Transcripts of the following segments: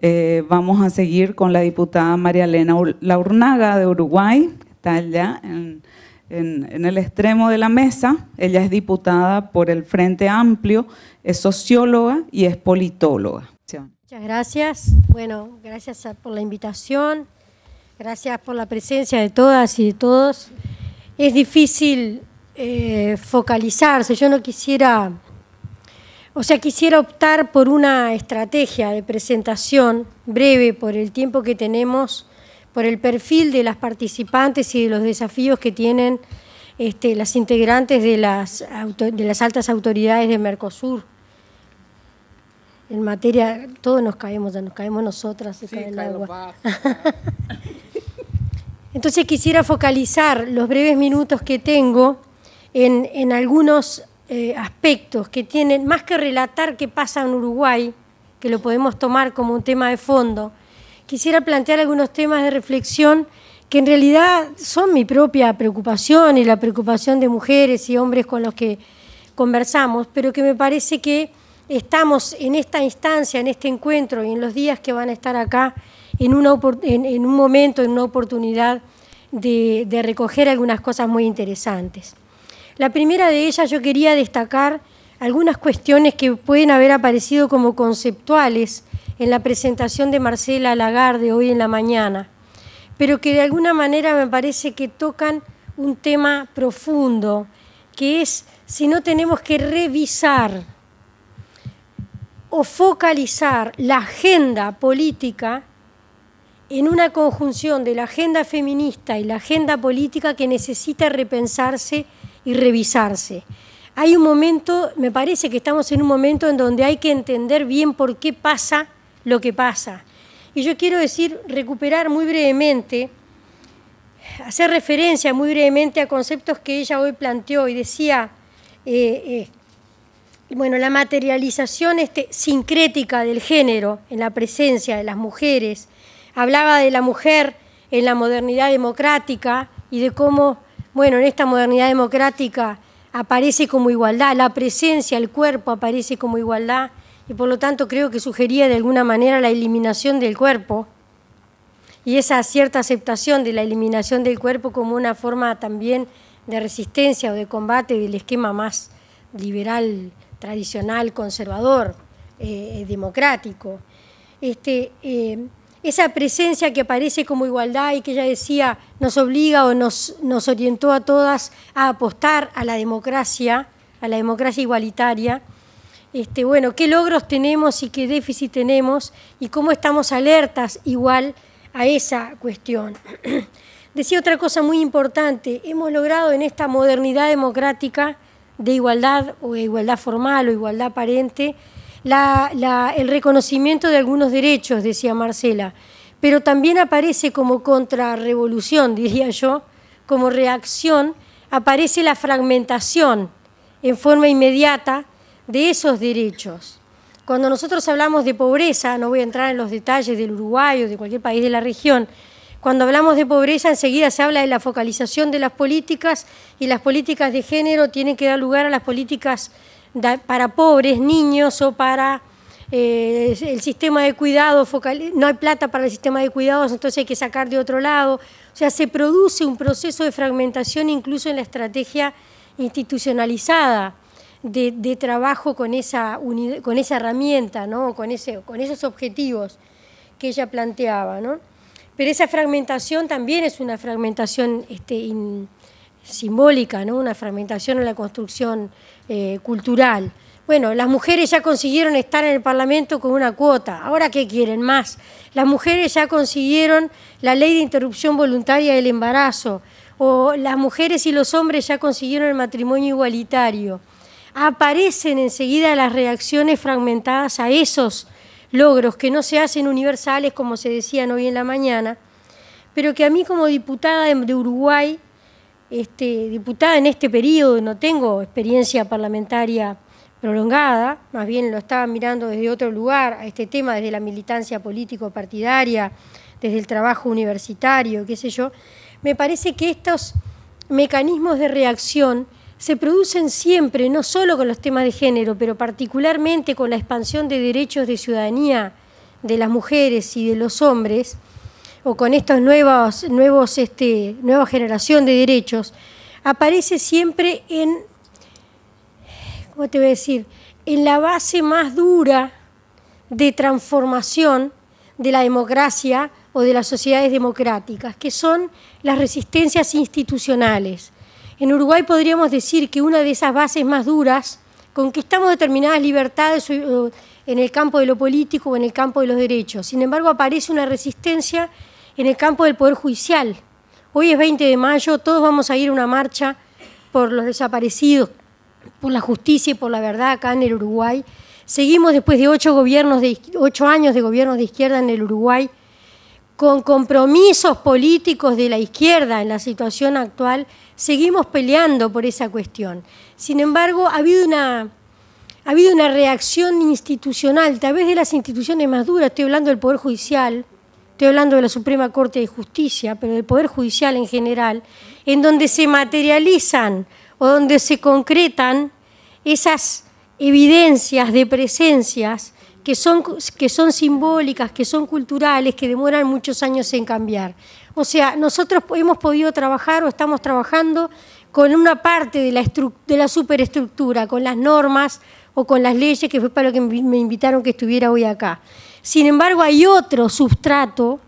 Eh, vamos a seguir con la diputada María Elena Laurnaga de Uruguay, está allá en, el extremo de la mesa. Ella es diputada por el Frente Amplio, es socióloga y es politóloga. Muchas gracias. Bueno, gracias por la invitación, gracias por la presencia de todas y de todos. Es difícil eh, focalizarse, yo no quisiera o sea, quisiera optar por una estrategia de presentación breve por el tiempo que tenemos, por el perfil de las participantes y de los desafíos que tienen este, las integrantes de las, altas autoridades de Mercosur. En materia, todos nos caemos, ya nos caemos nosotras, sí, cae el Entonces quisiera focalizar los breves minutos que tengo en, en algunos eh, aspectos que tienen, más que relatar qué pasa en Uruguay, que lo podemos tomar como un tema de fondo, quisiera plantear algunos temas de reflexión que en realidad son mi propia preocupación y la preocupación de mujeres y hombres con los que conversamos, pero que me parece que estamos en esta instancia, en este encuentro y en los días que van a estar acá, en, un momento, en una oportunidad de recoger algunas cosas muy interesantes. La primera de ellas yo quería destacar algunas cuestiones que pueden haber aparecido como conceptuales en la presentación de Marcela Lagarde hoy en la mañana, pero que de alguna manera me parece que tocan un tema profundo, que es si no tenemos que revisar o focalizar la agenda política en una conjunción de la agenda feminista y la agenda política que necesita repensarse y revisarse. Hay un momento, me parece que estamos en un momento en donde hay que entender bien por qué pasa lo que pasa. Y yo quiero decir, recuperar muy brevemente, hacer referencia muy brevemente a conceptos que ella hoy planteó y decía, eh, eh, bueno, la materialización este, sincrética del género en la presencia de las mujeres. Hablaba de la mujer en la modernidad democrática y de cómo bueno, en esta modernidad democrática aparece como igualdad, la presencia, el cuerpo aparece como igualdad y por lo tanto creo que sugería de alguna manera la eliminación del cuerpo y esa cierta aceptación de la eliminación del cuerpo como una forma también de resistencia o de combate del esquema más liberal, tradicional, conservador, eh, eh, democrático. Este, eh, esa presencia que aparece como igualdad y que ya decía nos obliga o nos, orientó a todas a apostar a la democracia, a la democracia igualitaria. Este, bueno, qué logros tenemos y qué déficit tenemos y cómo estamos alertas igual a esa cuestión. Decía otra cosa muy importante, hemos logrado en esta modernidad democrática de igualdad o igualdad formal o igualdad aparente, la, el reconocimiento de algunos derechos, decía Marcela, pero también aparece como contrarrevolución, diría yo, como reacción, aparece la fragmentación en forma inmediata de esos derechos. Cuando nosotros hablamos de pobreza, no voy a entrar en los detalles del Uruguay o de cualquier país de la región, cuando hablamos de pobreza enseguida se habla de la focalización de las políticas y las políticas de género tienen que dar lugar a las políticas para pobres, niños o para eh, el sistema de cuidados, no hay plata para el sistema de cuidados, entonces hay que sacar de otro lado. O sea, se produce un proceso de fragmentación incluso en la estrategia institucionalizada de, trabajo con esa, con esa herramienta, ¿no? con, ese, con esos objetivos que ella planteaba. ¿no? Pero esa fragmentación también es una fragmentación este, simbólica, ¿no? una fragmentación en la construcción eh, cultural. Bueno, las mujeres ya consiguieron estar en el Parlamento con una cuota, ahora ¿qué quieren más? Las mujeres ya consiguieron la ley de interrupción voluntaria del embarazo, o las mujeres y los hombres ya consiguieron el matrimonio igualitario. Aparecen enseguida las reacciones fragmentadas a esos logros que no se hacen universales, como se decían hoy en la mañana, pero que a mí como diputada de Uruguay este, diputada en este periodo, no tengo experiencia parlamentaria prolongada, más bien lo estaba mirando desde otro lugar a este tema, desde la militancia político-partidaria, desde el trabajo universitario, qué sé yo, me parece que estos mecanismos de reacción se producen siempre, no solo con los temas de género, pero particularmente con la expansión de derechos de ciudadanía de las mujeres y de los hombres, o con estas nuevas, nuevos, este, nueva generación de derechos, aparece siempre en, te voy a decir?, en la base más dura de transformación de la democracia o de las sociedades democráticas, que son las resistencias institucionales. En Uruguay podríamos decir que una de esas bases más duras, conquistamos determinadas libertades en el campo de lo político o en el campo de los derechos. Sin embargo, aparece una resistencia en el campo del Poder Judicial. Hoy es 20 de mayo, todos vamos a ir a una marcha por los desaparecidos, por la justicia y por la verdad acá en el Uruguay. Seguimos después de ocho, gobiernos de, años de gobiernos de izquierda en el Uruguay, con compromisos políticos de la izquierda en la situación actual, seguimos peleando por esa cuestión. Sin embargo, ha habido una, ha habido una reacción institucional, tal vez de las instituciones más duras, estoy hablando del Poder Judicial, estoy hablando de la Suprema Corte de Justicia, pero del Poder Judicial en general, en donde se materializan o donde se concretan esas evidencias de presencias que son, que son simbólicas, que son culturales, que demoran muchos años en cambiar. O sea, nosotros hemos podido trabajar o estamos trabajando con una parte de la superestructura, con las normas o con las leyes, que fue para lo que me invitaron que estuviera hoy acá. Sin embargo, hay otro sustrato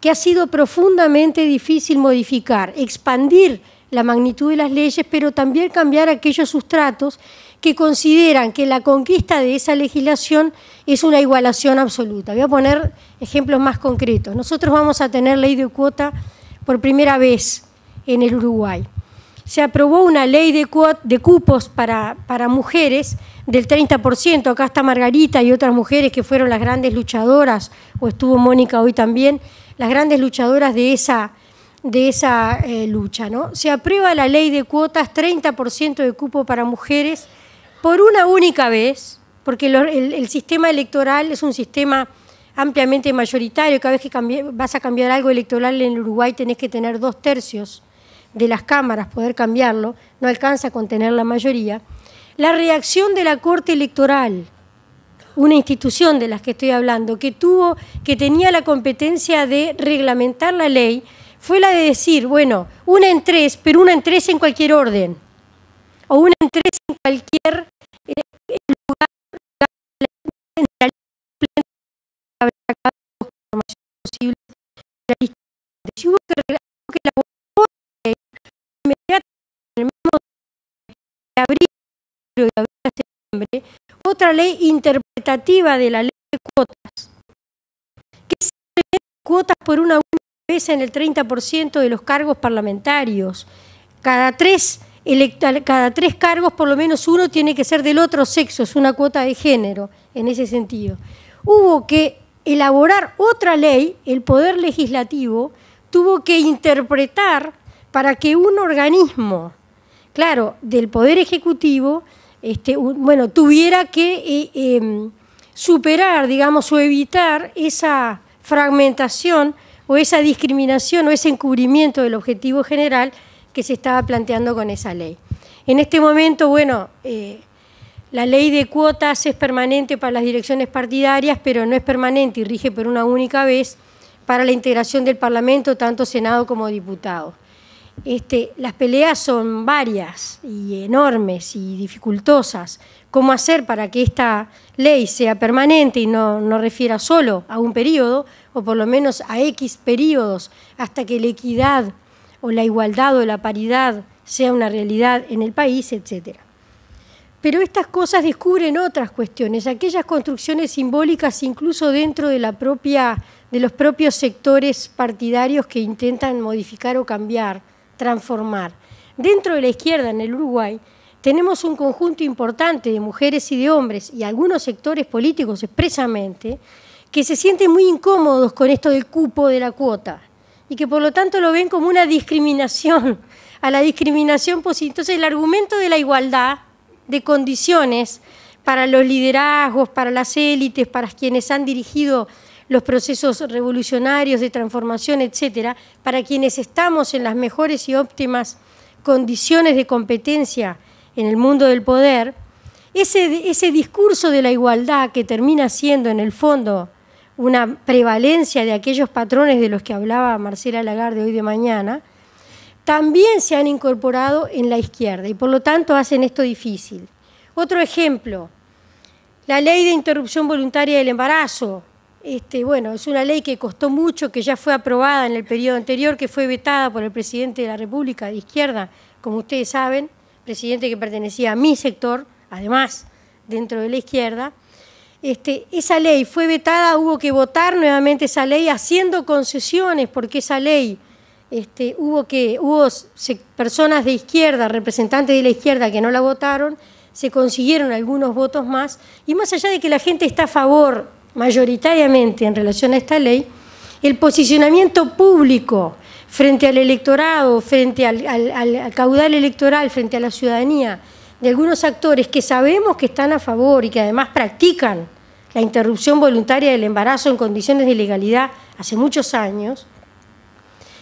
que ha sido profundamente difícil modificar, expandir la magnitud de las leyes, pero también cambiar aquellos sustratos que consideran que la conquista de esa legislación es una igualación absoluta. Voy a poner ejemplos más concretos. Nosotros vamos a tener ley de cuota por primera vez en el Uruguay se aprobó una ley de, cupos para, mujeres del 30%. Acá está Margarita y otras mujeres que fueron las grandes luchadoras, o estuvo Mónica hoy también, las grandes luchadoras de esa, de esa eh, lucha. ¿no? Se aprueba la ley de cuotas, 30% de cupo para mujeres, por una única vez, porque el, sistema electoral es un sistema ampliamente mayoritario, cada vez que vas a cambiar algo electoral en Uruguay tenés que tener dos tercios de las cámaras poder cambiarlo, no alcanza a contener la mayoría, la reacción de la Corte Electoral, una institución de las que estoy hablando, que tuvo, que tenía la competencia de reglamentar la ley, fue la de decir, bueno, una en tres, pero una en tres en cualquier orden. abril de abril a septiembre, otra ley interpretativa de la ley de cuotas, que se cuotas por una vez en el 30% de los cargos parlamentarios. Cada tres, cada tres cargos, por lo menos uno tiene que ser del otro sexo, es una cuota de género en ese sentido. Hubo que elaborar otra ley, el Poder Legislativo tuvo que interpretar para que un organismo claro, del Poder Ejecutivo, este, bueno, tuviera que eh, em, superar, digamos, o evitar esa fragmentación o esa discriminación o ese encubrimiento del objetivo general que se estaba planteando con esa ley. En este momento, bueno, eh, la ley de cuotas es permanente para las direcciones partidarias, pero no es permanente y rige por una única vez para la integración del Parlamento, tanto Senado como diputados. Este, las peleas son varias y enormes y dificultosas. ¿Cómo hacer para que esta ley sea permanente y no, refiera solo a un periodo, o por lo menos a X periodos, hasta que la equidad o la igualdad o la paridad sea una realidad en el país, etcétera? Pero estas cosas descubren otras cuestiones, aquellas construcciones simbólicas incluso dentro de, la propia, de los propios sectores partidarios que intentan modificar o cambiar transformar. Dentro de la izquierda en el Uruguay tenemos un conjunto importante de mujeres y de hombres y algunos sectores políticos expresamente que se sienten muy incómodos con esto del cupo de la cuota y que por lo tanto lo ven como una discriminación, a la discriminación posible. Entonces el argumento de la igualdad de condiciones para los liderazgos, para las élites, para quienes han dirigido los procesos revolucionarios de transformación, etcétera, para quienes estamos en las mejores y óptimas condiciones de competencia en el mundo del poder, ese, ese discurso de la igualdad que termina siendo en el fondo una prevalencia de aquellos patrones de los que hablaba Marcela Lagarde hoy de mañana, también se han incorporado en la izquierda y por lo tanto hacen esto difícil. Otro ejemplo, la ley de interrupción voluntaria del embarazo, este, bueno, es una ley que costó mucho, que ya fue aprobada en el periodo anterior, que fue vetada por el presidente de la República de izquierda, como ustedes saben, presidente que pertenecía a mi sector, además, dentro de la izquierda. Este, esa ley fue vetada, hubo que votar nuevamente esa ley haciendo concesiones, porque esa ley este, hubo que hubo personas de izquierda, representantes de la izquierda que no la votaron, se consiguieron algunos votos más, y más allá de que la gente está a favor mayoritariamente en relación a esta ley, el posicionamiento público frente al electorado, frente al, caudal electoral, frente a la ciudadanía, de algunos actores que sabemos que están a favor y que además practican la interrupción voluntaria del embarazo en condiciones de ilegalidad hace muchos años,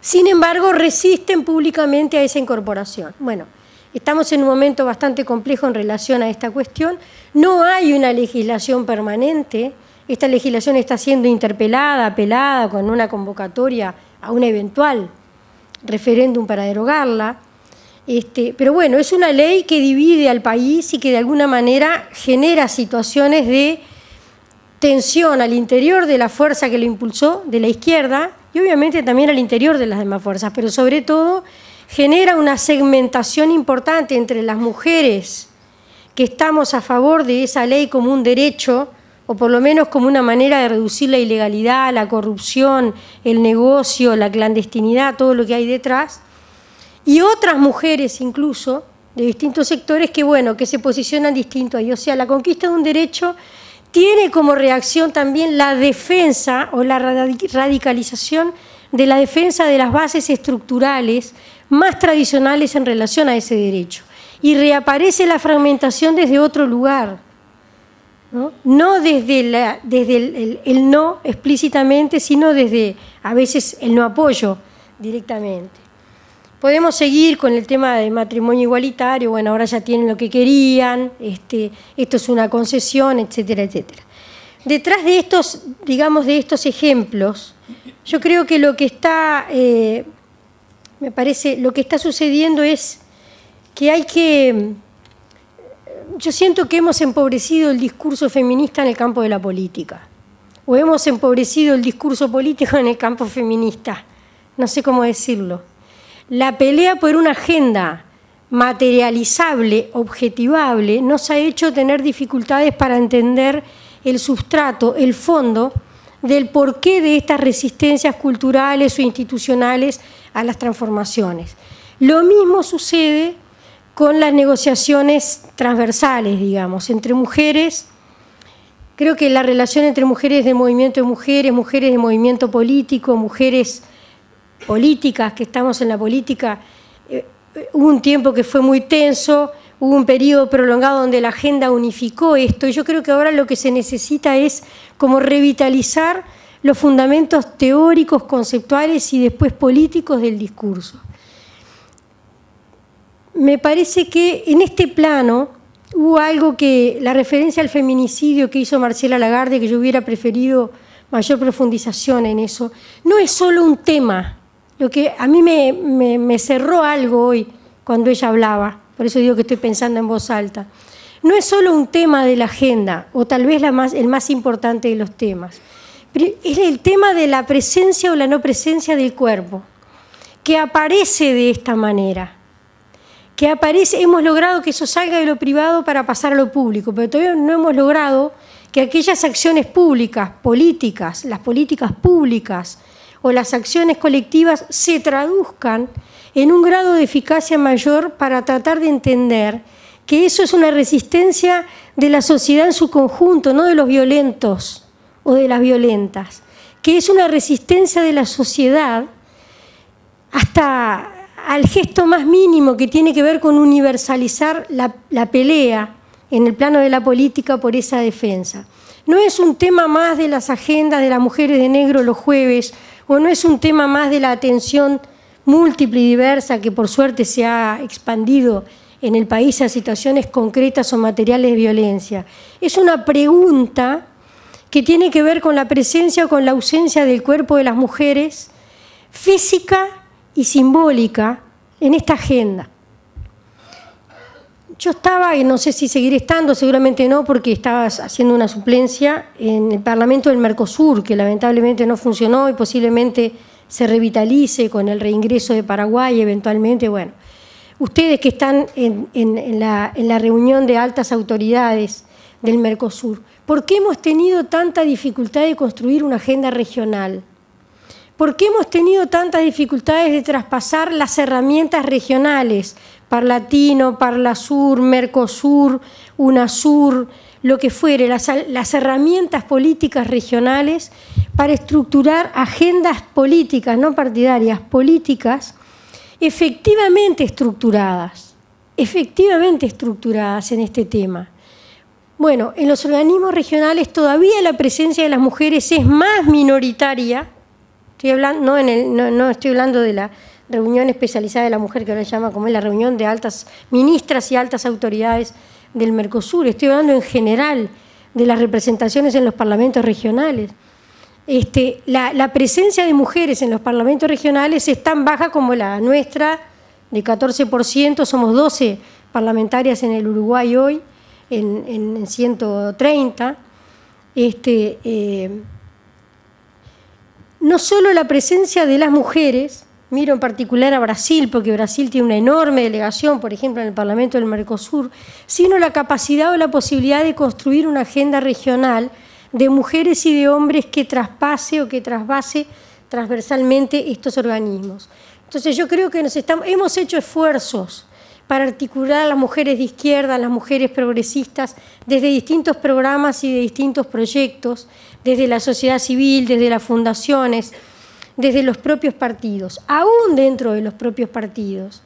sin embargo resisten públicamente a esa incorporación. Bueno, estamos en un momento bastante complejo en relación a esta cuestión, no hay una legislación permanente, esta legislación está siendo interpelada, apelada con una convocatoria a un eventual referéndum para derogarla. Este, pero bueno, es una ley que divide al país y que de alguna manera genera situaciones de tensión al interior de la fuerza que lo impulsó, de la izquierda, y obviamente también al interior de las demás fuerzas, pero sobre todo genera una segmentación importante entre las mujeres que estamos a favor de esa ley como un derecho, o por lo menos como una manera de reducir la ilegalidad, la corrupción, el negocio, la clandestinidad, todo lo que hay detrás, y otras mujeres incluso de distintos sectores que, bueno, que se posicionan distinto ahí. O sea, la conquista de un derecho tiene como reacción también la defensa o la radicalización de la defensa de las bases estructurales más tradicionales en relación a ese derecho. Y reaparece la fragmentación desde otro lugar ¿no? desde, el, no explícitamente, sino desde a veces el no apoyo directamente. Podemos seguir con el tema de matrimonio igualitario, bueno, ahora ya tienen lo que querían, este, esto es una concesión, etcétera, etcétera. Detrás de estos, digamos, de estos ejemplos, yo creo que lo que está, eh, me parece, lo que está sucediendo es que hay que yo siento que hemos empobrecido el discurso feminista en el campo de la política, o hemos empobrecido el discurso político en el campo feminista, no sé cómo decirlo. La pelea por una agenda materializable, objetivable, nos ha hecho tener dificultades para entender el sustrato, el fondo del porqué de estas resistencias culturales o institucionales a las transformaciones. Lo mismo sucede con las negociaciones transversales, digamos, entre mujeres. Creo que la relación entre mujeres de movimiento de mujeres, mujeres de movimiento político, mujeres políticas que estamos en la política, eh, eh, hubo un tiempo que fue muy tenso, hubo un periodo prolongado donde la agenda unificó esto y yo creo que ahora lo que se necesita es como revitalizar los fundamentos teóricos, conceptuales y después políticos del discurso me parece que en este plano hubo algo que, la referencia al feminicidio que hizo Marcela Lagarde, que yo hubiera preferido mayor profundización en eso, no es solo un tema. Lo que a mí me, cerró algo hoy cuando ella hablaba, por eso digo que estoy pensando en voz alta. No es solo un tema de la agenda, o tal vez el más importante de los temas. Es el tema de la presencia o la no presencia del cuerpo, que aparece de esta manera que aparece, hemos logrado que eso salga de lo privado para pasar a lo público, pero todavía no hemos logrado que aquellas acciones públicas, políticas, las políticas públicas o las acciones colectivas se traduzcan en un grado de eficacia mayor para tratar de entender que eso es una resistencia de la sociedad en su conjunto, no de los violentos o de las violentas, que es una resistencia de la sociedad hasta al gesto más mínimo que tiene que ver con universalizar la, pelea en el plano de la política por esa defensa. No es un tema más de las agendas de las mujeres de negro los jueves, o no es un tema más de la atención múltiple y diversa que por suerte se ha expandido en el país a situaciones concretas o materiales de violencia. Es una pregunta que tiene que ver con la presencia o con la ausencia del cuerpo de las mujeres física y simbólica en esta agenda. Yo estaba, y no sé si seguiré estando, seguramente no, porque estaba haciendo una suplencia en el Parlamento del Mercosur, que lamentablemente no funcionó y posiblemente se revitalice con el reingreso de Paraguay eventualmente. Bueno, ustedes que están la, en la reunión de altas autoridades del Mercosur, ¿por qué hemos tenido tanta dificultad de construir una agenda regional? ¿Por qué hemos tenido tantas dificultades de traspasar las herramientas regionales? Parlatino, Parlasur, Mercosur, UNASUR, lo que fuere, las, las, herramientas políticas regionales para estructurar agendas políticas, no partidarias, políticas efectivamente estructuradas, efectivamente estructuradas en este tema. Bueno, en los organismos regionales todavía la presencia de las mujeres es más minoritaria no, estoy hablando de la reunión especializada de la mujer, que ahora se llama como es la reunión de altas ministras y altas autoridades del Mercosur. Estoy hablando en general de las representaciones en los parlamentos regionales. Este, la, presencia de mujeres en los parlamentos regionales es tan baja como la nuestra, de 14%, somos 12 parlamentarias en el Uruguay hoy, en, 130. Este, eh, no solo la presencia de las mujeres, miro en particular a Brasil, porque Brasil tiene una enorme delegación, por ejemplo, en el Parlamento del Mercosur, sino la capacidad o la posibilidad de construir una agenda regional de mujeres y de hombres que traspase o que trasvase transversalmente estos organismos. Entonces yo creo que nos hemos hecho esfuerzos para articular a las mujeres de izquierda, a las mujeres progresistas, desde distintos programas y de distintos proyectos desde la sociedad civil, desde las fundaciones, desde los propios partidos, aún dentro de los propios partidos.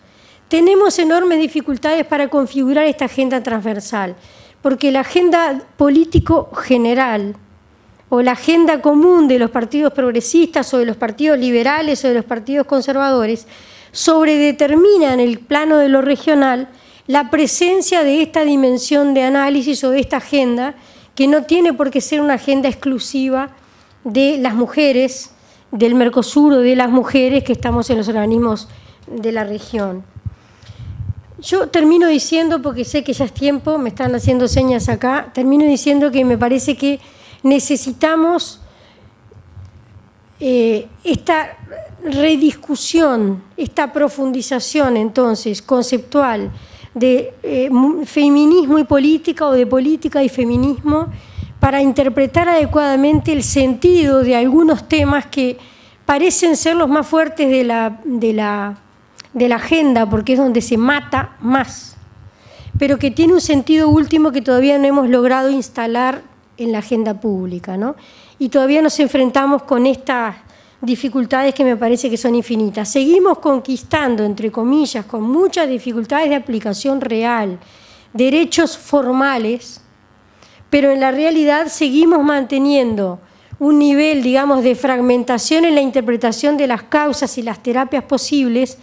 Tenemos enormes dificultades para configurar esta agenda transversal, porque la agenda político general o la agenda común de los partidos progresistas o de los partidos liberales o de los partidos conservadores sobredetermina en el plano de lo regional la presencia de esta dimensión de análisis o de esta agenda que no tiene por qué ser una agenda exclusiva de las mujeres, del Mercosur o de las mujeres que estamos en los organismos de la región. Yo termino diciendo, porque sé que ya es tiempo, me están haciendo señas acá, termino diciendo que me parece que necesitamos eh, esta rediscusión, esta profundización entonces conceptual de eh, feminismo y política o de política y feminismo para interpretar adecuadamente el sentido de algunos temas que parecen ser los más fuertes de la, de la, de la agenda, porque es donde se mata más, pero que tiene un sentido último que todavía no hemos logrado instalar en la agenda pública. ¿no? Y todavía nos enfrentamos con esta dificultades que me parece que son infinitas. Seguimos conquistando, entre comillas, con muchas dificultades de aplicación real, derechos formales, pero en la realidad seguimos manteniendo un nivel, digamos, de fragmentación en la interpretación de las causas y las terapias posibles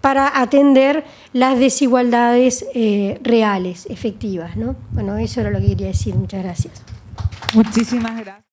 para atender las desigualdades eh, reales, efectivas. Bueno, eso era lo que quería decir. Muchas gracias. Muchísimas gracias.